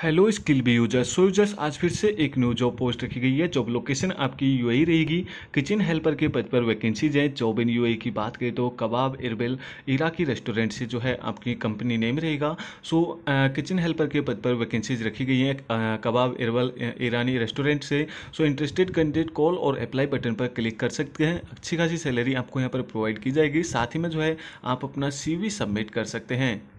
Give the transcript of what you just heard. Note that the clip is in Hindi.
hello skill B users so users आज फिर से एक न्यू जॉब पोस्ट रखी गई है जॉब लोकेशन आपकी यूएई e रहेगी किचन हेल्पर के पद पर वैकेंसीज है जॉब इन यूएई की बात करें तो कबाब इरबेल इराकी रेस्टोरेंट से जो है आपकी कंपनी नेम रहेगा सो किचन हेल्पर के पद पर वैकेंसीज रखी गई हैं कबाब इरबल ईरानी रेस्टोरेंट से सो इंटरेस्टेड कैंडिडेट कॉल और अप्लाई बटन पर क्लिक कर सकते हैं अच्छी खासी सैलरी आपको यहाँ पर प्रोवाइड की जाएगी साथ ही में जो है आप अपना सी सबमिट कर सकते हैं